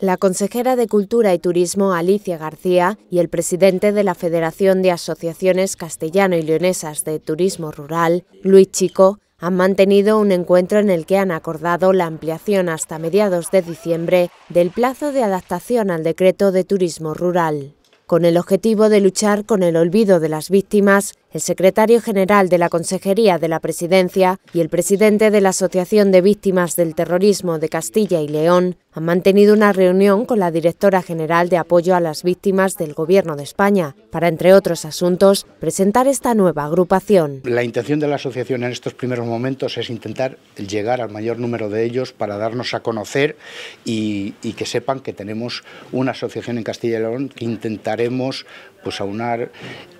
La consejera de Cultura y Turismo Alicia García y el presidente de la Federación de Asociaciones Castellano y Leonesas de Turismo Rural, Luis Chico, han mantenido un encuentro en el que han acordado la ampliación hasta mediados de diciembre del plazo de adaptación al decreto de turismo rural. Con el objetivo de luchar con el olvido de las víctimas, el secretario general de la Consejería de la Presidencia y el presidente de la Asociación de Víctimas del Terrorismo de Castilla y León han mantenido una reunión con la directora general de apoyo a las víctimas del Gobierno de España para, entre otros asuntos, presentar esta nueva agrupación. La intención de la asociación en estos primeros momentos es intentar llegar al mayor número de ellos para darnos a conocer y, y que sepan que tenemos una asociación en Castilla y León que intentará intentaremos pues aunar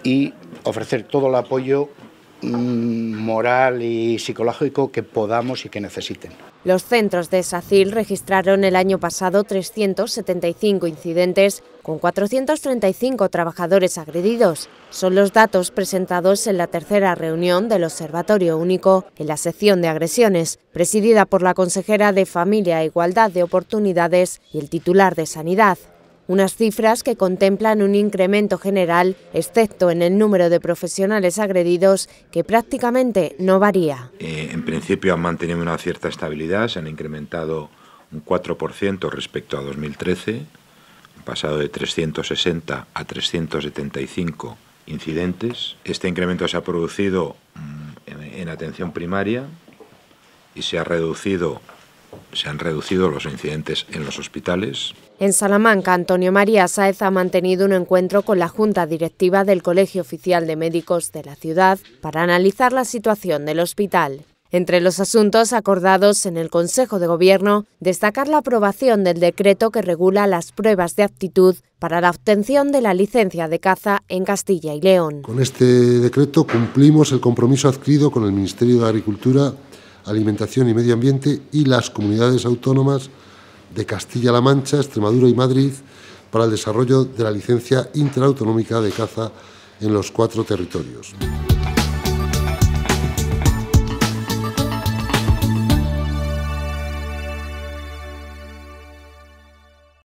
y ofrecer todo el apoyo mm, moral y psicológico que podamos y que necesiten. Los centros de SACIL registraron el año pasado 375 incidentes con 435 trabajadores agredidos. Son los datos presentados en la tercera reunión del Observatorio Único en la sección de agresiones, presidida por la consejera de Familia e Igualdad de Oportunidades y el titular de Sanidad unas cifras que contemplan un incremento general, excepto en el número de profesionales agredidos, que prácticamente no varía. Eh, en principio han mantenido una cierta estabilidad, se han incrementado un 4% respecto a 2013, han pasado de 360 a 375 incidentes. Este incremento se ha producido mm, en atención primaria y se ha reducido se han reducido los incidentes en los hospitales. En Salamanca, Antonio María Sáez ha mantenido un encuentro con la Junta Directiva del Colegio Oficial de Médicos de la ciudad para analizar la situación del hospital. Entre los asuntos acordados en el Consejo de Gobierno, destacar la aprobación del decreto que regula las pruebas de aptitud para la obtención de la licencia de caza en Castilla y León. Con este decreto cumplimos el compromiso adquirido con el Ministerio de Agricultura Alimentación y Medio Ambiente y las comunidades autónomas de Castilla-La Mancha, Extremadura y Madrid para el desarrollo de la licencia interautonómica de caza en los cuatro territorios.